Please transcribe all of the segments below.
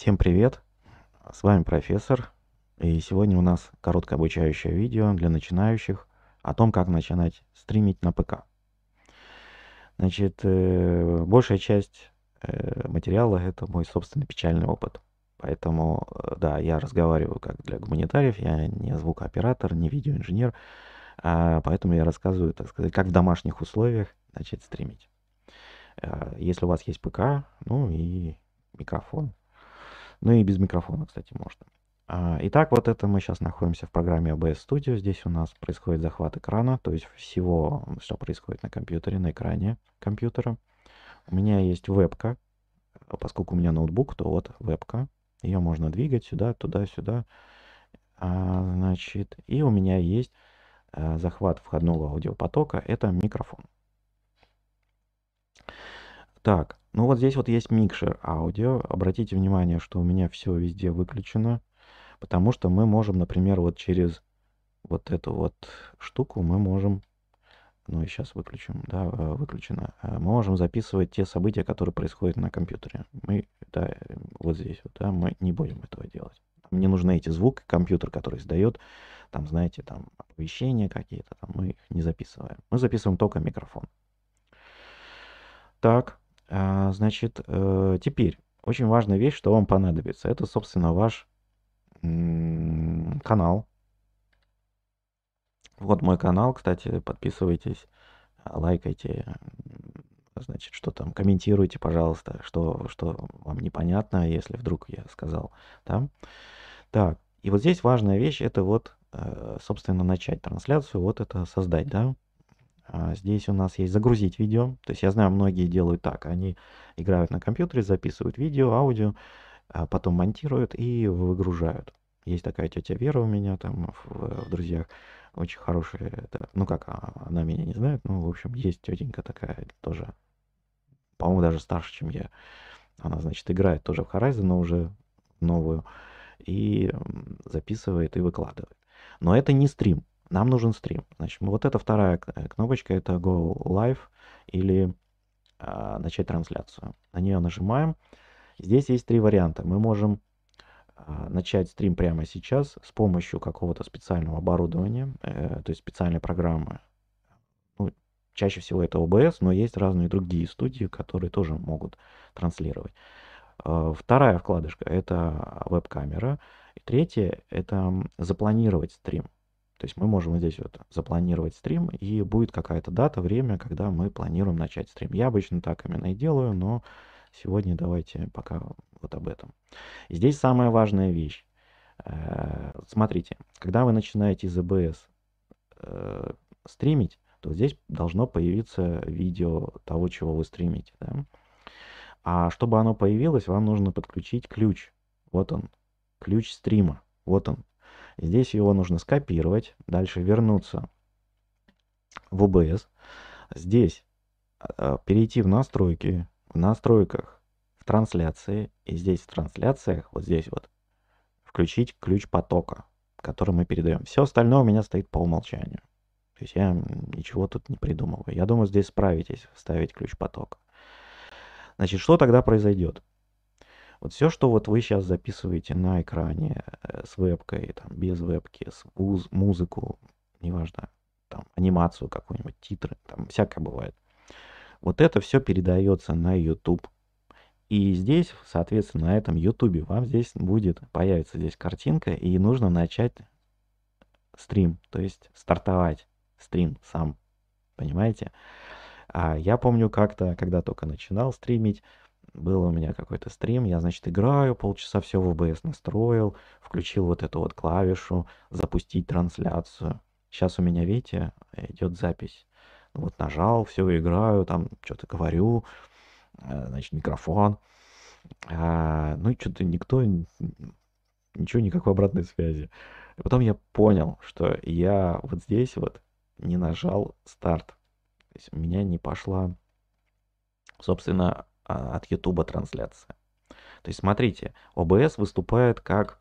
Всем привет! С вами профессор, и сегодня у нас короткое обучающее видео для начинающих о том, как начинать стримить на ПК. Значит, э, большая часть э, материала — это мой собственный печальный опыт. Поэтому, э, да, я разговариваю как для гуманитариев, я не звукооператор, не видеоинженер, а поэтому я рассказываю, так сказать, как в домашних условиях начать стримить. Если у вас есть ПК, ну и микрофон, ну и без микрофона, кстати, можно. А, итак, вот это мы сейчас находимся в программе OBS Studio. Здесь у нас происходит захват экрана, то есть всего, что происходит на компьютере, на экране компьютера. У меня есть вебка, поскольку у меня ноутбук, то вот вебка. Ее можно двигать сюда, туда, сюда. А, значит, и у меня есть а, захват входного аудиопотока, это микрофон. Так, ну вот здесь вот есть микшер аудио. Обратите внимание, что у меня все везде выключено, потому что мы можем, например, вот через вот эту вот штуку мы можем, ну и сейчас выключим, да, э, выключено, э, мы можем записывать те события, которые происходят на компьютере. Мы, да, вот здесь вот, да, мы не будем этого делать. Мне нужны эти звуки, компьютер, который издает, там, знаете, там, оповещения какие-то, там, мы их не записываем. Мы записываем только микрофон. Так, а, значит, э, теперь очень важная вещь, что вам понадобится. Это, собственно, ваш канал. Вот мой канал, кстати, подписывайтесь, лайкайте, значит, что там, комментируйте, пожалуйста, что, что вам непонятно, если вдруг я сказал, да. Так, и вот здесь важная вещь, это вот, э, собственно, начать трансляцию, вот это создать, да. А, здесь у нас есть загрузить видео. То есть я знаю, многие делают так. Они играют на компьютере, записывают видео, аудио, а потом монтируют и выгружают. Есть такая тетя Вера у меня там в, в друзьях. Очень хорошая. Это, ну как, а, она меня не знает. Ну, в общем, есть тетенька такая тоже. По-моему, даже старше, чем я. Она, значит, играет тоже в Horizon, но уже новую. И записывает и выкладывает. Но это не стрим нам нужен стрим. Значит, вот эта вторая э, кнопочка, это Go Live или э, начать трансляцию. На нее нажимаем. Здесь есть три варианта. Мы можем э, начать стрим прямо сейчас с помощью какого-то специального оборудования, э, то есть специальной программы. Ну, чаще всего это OBS, но есть разные другие студии, которые тоже могут транслировать. Э, вторая вкладышка — это веб-камера. И третье — это запланировать стрим. То есть мы можем здесь вот запланировать стрим, и будет какая-то дата, время, когда мы планируем начать стрим. Я обычно так именно и делаю, но сегодня давайте пока вот об этом. здесь самая важная вещь. Э, смотрите, когда вы начинаете из ЭБС э, стримить, то здесь должно появиться видео того, чего вы стримите. Да? А чтобы оно появилось, вам нужно подключить ключ. Вот он, ключ стрима. Вот он. Здесь его нужно скопировать, дальше вернуться в OBS. Здесь а, перейти в настройки, в настройках, в трансляции. И здесь в трансляциях, вот здесь вот, включить ключ потока, который мы передаем. Все остальное у меня стоит по умолчанию. То есть я ничего тут не придумываю. Я думаю, здесь справитесь, вставить ключ потока. Значит, что тогда произойдет? Вот все, что вот вы сейчас записываете на экране э, с вебкой, там, без вебки, с муз музыку, неважно, там, анимацию какую-нибудь, титры, там, всякое бывает. Вот это все передается на YouTube. И здесь, соответственно, на этом YouTube вам здесь будет, появится здесь картинка, и нужно начать стрим, то есть стартовать стрим сам, понимаете? А я помню как-то, когда только начинал стримить, был у меня какой-то стрим, я, значит, играю, полчаса все в OBS настроил, включил вот эту вот клавишу «Запустить трансляцию». Сейчас у меня, видите, идет запись. Вот нажал, все, играю, там что-то говорю, э, значит, микрофон. А, ну и что-то никто, ничего, никакой обратной связи. И потом я понял, что я вот здесь вот не нажал старт. То есть у меня не пошла, собственно, а, от YouTube трансляция. То есть смотрите, ОБС выступает как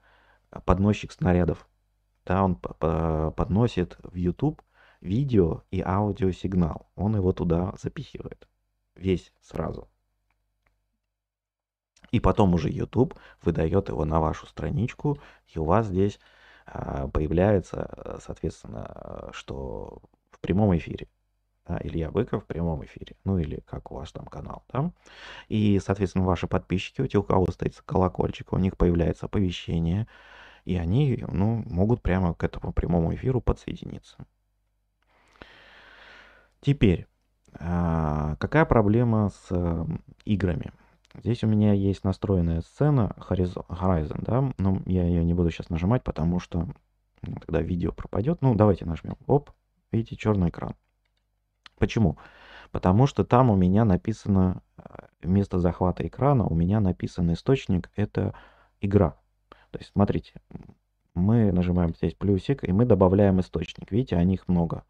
а, подносчик снарядов. Да, он подносит в YouTube видео и аудиосигнал. Он его туда запихивает. Весь сразу. И потом уже YouTube выдает его на вашу страничку, и у вас здесь а, появляется, соответственно, что в прямом эфире. А, Илья Быков в прямом эфире, ну или как у вас там канал, да? И, соответственно, ваши подписчики, у тех, у кого стоит колокольчик, у них появляется оповещение, и они, ну, могут прямо к этому прямому эфиру подсоединиться. Теперь, а, какая проблема с играми? Здесь у меня есть настроенная сцена Horizon, да, но я ее не буду сейчас нажимать, потому что тогда видео пропадет. Ну, давайте нажмем. Оп, видите, черный экран. Почему? Потому что там у меня написано э, место захвата экрана, у меня написан источник, это игра. То есть, смотрите, мы нажимаем здесь плюсик, и мы добавляем источник. Видите, о них много.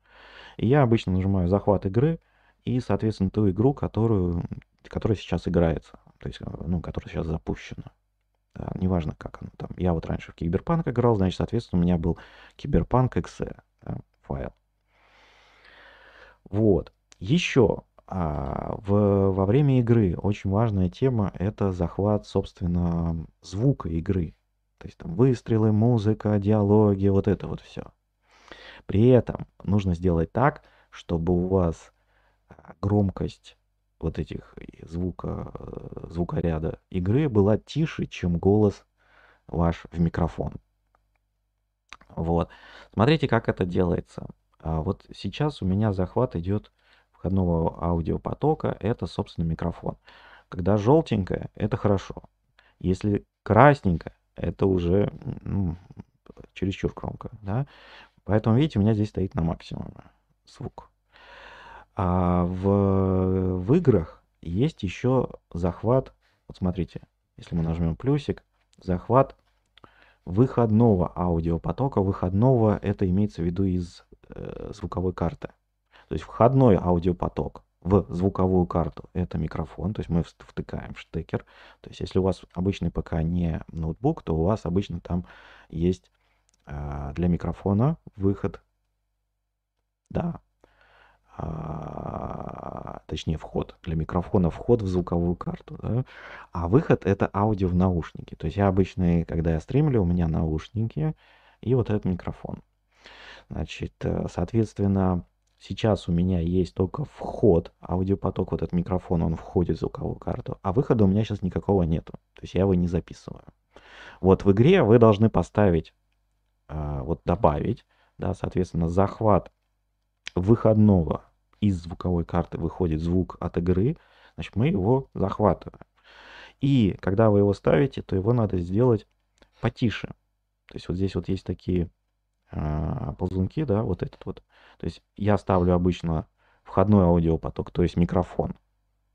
И я обычно нажимаю захват игры, и, соответственно, ту игру, которую, которая сейчас играется, то есть, э, ну, которая сейчас запущена. Да, неважно, как она там. Я вот раньше в Киберпанк играл, значит, соответственно, у меня был Киберпанк XE да, файл. Вот. Еще а, в, во время игры очень важная тема это захват, собственно, звука игры. То есть там выстрелы, музыка, диалоги, вот это вот все. При этом нужно сделать так, чтобы у вас а, громкость вот этих звука, э, звукоряда игры была тише, чем голос ваш в микрофон. Вот. Смотрите, как это делается. А вот сейчас у меня захват идет входного аудиопотока, это, собственно, микрофон. Когда желтенькое, это хорошо. Если красненькое, это уже ну, чересчур громко. Да? Поэтому, видите, у меня здесь стоит на максимуме звук. А в, в играх есть еще захват. Вот смотрите, если мы нажмем плюсик, захват выходного аудиопотока. Выходного это имеется в виду из э, звуковой карты. То есть входной аудиопоток в звуковую карту это микрофон, то есть мы втыкаем штекер. То есть если у вас обычный ПК не ноутбук, то у вас обычно там есть э, для микрофона выход, да, а, точнее вход для микрофона, вход в звуковую карту, да? а выход это аудио в наушники. То есть я обычно, когда я стримлю, у меня наушники и вот этот микрофон. Значит, э, соответственно, Сейчас у меня есть только вход, аудиопоток, вот этот микрофон, он входит в звуковую карту, а выхода у меня сейчас никакого нету, то есть я его не записываю. Вот в игре вы должны поставить, э, вот добавить, да, соответственно, захват выходного из звуковой карты выходит звук от игры, значит, мы его захватываем. И когда вы его ставите, то его надо сделать потише. То есть вот здесь вот есть такие а, ползунки, да, вот этот вот. То есть я ставлю обычно входной аудиопоток, то есть микрофон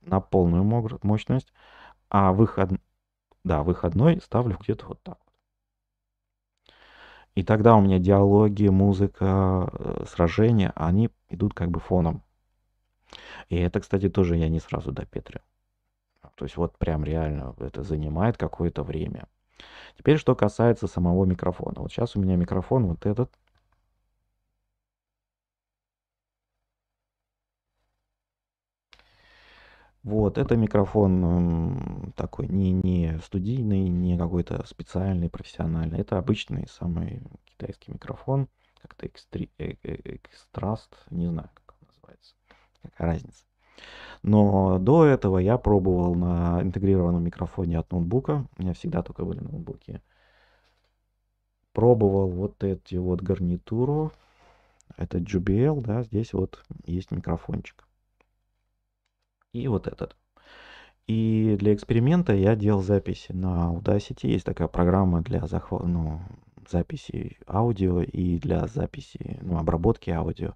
на полную мощность, а выход, да, выходной ставлю где-то вот так. И тогда у меня диалоги, музыка, э, сражения, они идут как бы фоном. И это, кстати, тоже я не сразу до допетрил. То есть вот прям реально это занимает какое-то время. Теперь, что касается самого микрофона. Вот сейчас у меня микрофон вот этот. Вот, это микрофон такой не, не студийный, не какой-то специальный, профессиональный. Это обычный самый китайский микрофон, как-то экстри, э, э, экстраст, не знаю, как он называется, какая разница. Но до этого я пробовал на интегрированном микрофоне от ноутбука. У меня всегда только были ноутбуки. Пробовал вот эти вот гарнитуру. Это JBL, да, здесь вот есть микрофончик. И вот этот. И для эксперимента я делал записи на Audacity. Есть такая программа для захва... ну, записи аудио и для записи, ну, обработки аудио.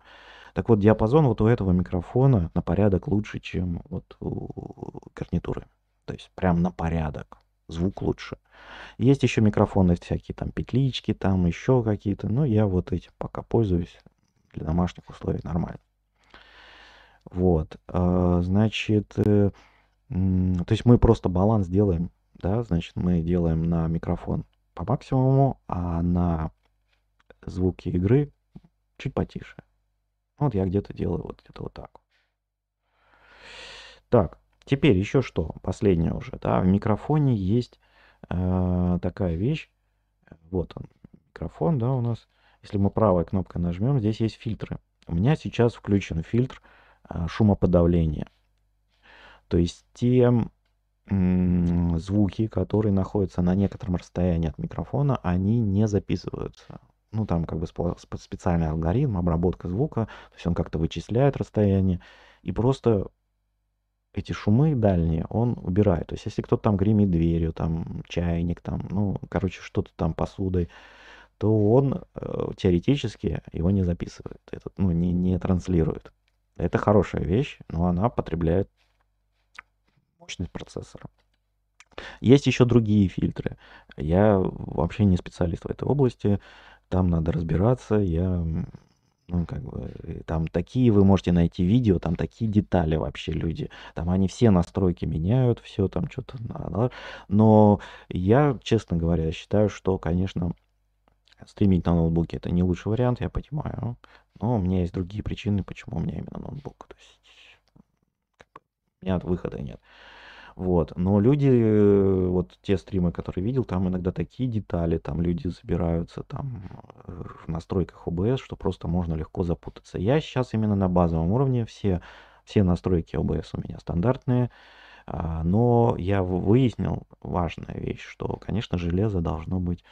Так вот, диапазон вот у этого микрофона на порядок лучше, чем вот у гарнитуры. То есть прям на порядок. Звук лучше. Есть еще микрофоны всякие, там петлички, там еще какие-то. Но я вот этим пока пользуюсь. Для домашних условий нормально. Вот. А, значит, э, то есть мы просто баланс делаем, да, значит, мы делаем на микрофон по максимуму, а на звуки игры чуть потише. Вот я где-то делаю вот где-то вот так. Так, теперь еще что, последнее уже, да, в микрофоне есть э, такая вещь, вот он, микрофон, да, у нас, если мы правой кнопкой нажмем, здесь есть фильтры. У меня сейчас включен фильтр э, шумоподавления, то есть те звуки, которые находятся на некотором расстоянии от микрофона, они не записываются ну, там как бы специальный алгоритм, обработка звука, то есть он как-то вычисляет расстояние, и просто эти шумы дальние он убирает. То есть если кто-то там гремит дверью, там чайник, там, ну, короче, что-то там посудой, то он э, теоретически его не записывает, этот, ну, не, не транслирует. Это хорошая вещь, но она потребляет мощность процессора. Есть еще другие фильтры. Я вообще не специалист в этой области. Там надо разбираться, я ну, как бы, э, там такие вы можете найти видео, там такие детали вообще люди. Там они все настройки меняют, все там что-то надо. Но я, честно говоря, считаю, что, конечно, стримить на ноутбуке это не лучший вариант, я понимаю. Но у меня есть другие причины, почему у меня именно ноутбук. То есть, как бы, у меня выхода нет. Вот. Но люди, вот те стримы, которые видел, там иногда такие детали, там люди забираются там э, в настройках OBS, что просто можно легко запутаться. Я сейчас именно на базовом уровне все, все настройки OBS у меня стандартные, а, но я выяснил важную вещь, что, конечно, железо должно быть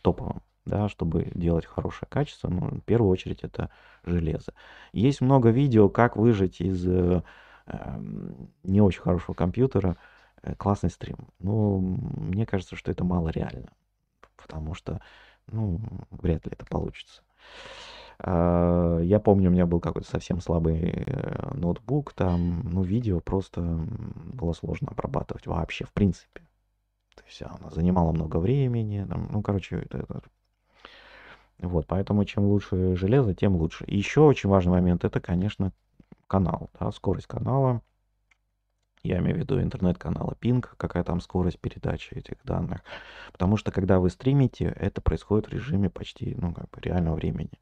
топовым да, чтобы делать хорошее качество, ну, в первую очередь это железо. Есть много видео, как выжить из э, не очень хорошего компьютера э, классный стрим. но ну, мне кажется, что это мало реально, потому что, ну, вряд ли это получится. А, я помню, у меня был какой-то совсем слабый э, ноутбук, там, ну, видео просто было сложно обрабатывать вообще, в принципе. То есть она занимала много времени, там, ну, короче, это, это... Вот, поэтому чем лучше железо, тем лучше. И еще очень важный момент, это, конечно, канал, да, скорость канала, я имею в виду интернет-канала пинг, какая там скорость передачи этих данных. Потому что когда вы стримите, это происходит в режиме почти ну, как бы реального времени.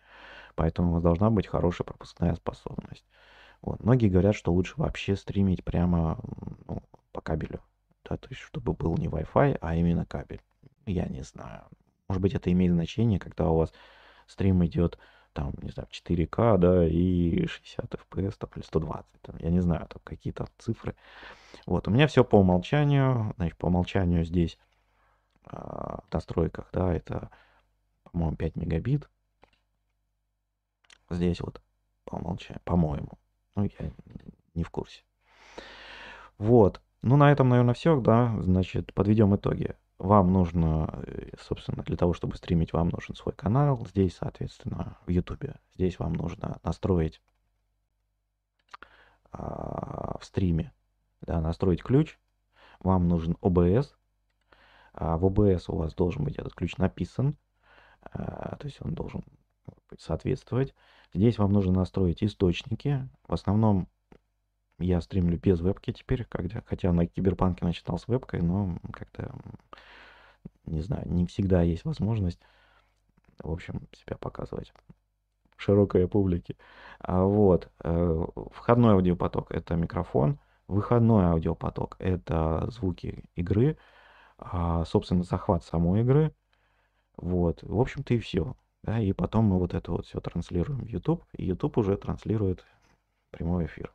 Поэтому у вас должна быть хорошая пропускная способность. Вот. Многие говорят, что лучше вообще стримить прямо ну, по кабелю. Да, то есть, чтобы был не Wi-Fi, а именно кабель. Я не знаю. Может быть, это имеет значение, когда у вас стрим идет там, не знаю, 4К, да, и 60 FPS, там, или 120, там, я не знаю, там какие-то цифры. Вот, у меня все по умолчанию, значит, по умолчанию здесь а, в настройках, да, это, по-моему, 5 мегабит. Здесь вот по умолчанию, по-моему. Ну, я не в курсе. Вот. Ну, на этом, наверное, все, да. Значит, подведем итоги вам нужно, э, собственно, для того, чтобы стримить, вам нужен свой канал. Здесь, соответственно, в YouTube. Здесь вам нужно настроить э, в стриме, да, настроить ключ. Вам нужен OBS. А в OBS у вас должен быть этот ключ написан. Э, то есть он должен соответствовать. Здесь вам нужно настроить источники. В основном я стримлю без вебки теперь, когда, хотя на Киберпанке начинал с вебкой, но как-то, не знаю, не всегда есть возможность, в общем, себя показывать широкой публике. А вот. Э, входной аудиопоток — это микрофон. Выходной аудиопоток — это звуки игры. А, собственно, захват самой игры. Вот. В общем-то и все. Да, и потом мы вот это вот все транслируем в YouTube, и YouTube уже транслирует прямой эфир.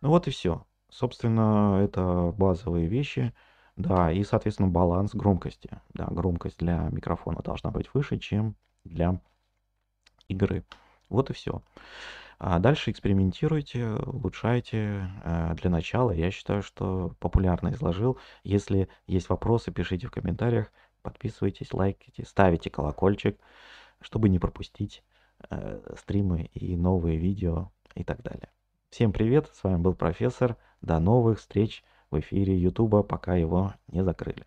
Ну вот и все. Собственно, это базовые вещи. Да, и, соответственно, баланс громкости. Да, громкость для микрофона должна быть выше, чем для игры. Вот и все. А дальше экспериментируйте, улучшайте. Э, для начала я считаю, что популярно изложил. Если есть вопросы, пишите в комментариях, подписывайтесь, лайкайте, ставите колокольчик, чтобы не пропустить э, стримы и новые видео и так далее. Всем привет, с вами был профессор. До новых встреч в эфире Ютуба, пока его не закрыли.